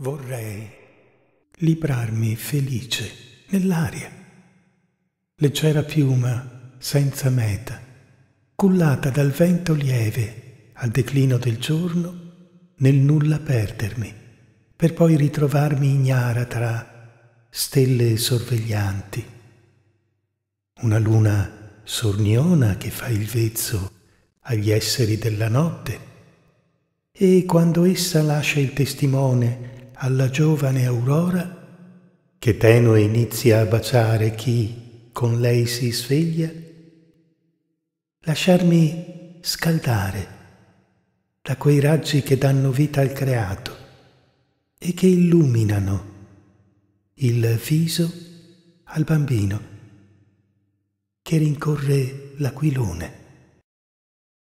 vorrei librarmi felice nell'aria. Leggera piuma senza meta, cullata dal vento lieve al declino del giorno, nel nulla perdermi, per poi ritrovarmi ignara tra stelle sorveglianti. Una luna sorniona che fa il vezzo agli esseri della notte, e quando essa lascia il testimone alla giovane aurora che tenue inizia a baciare chi con lei si sveglia, lasciarmi scaldare da quei raggi che danno vita al creato e che illuminano il viso al bambino che rincorre l'aquilone.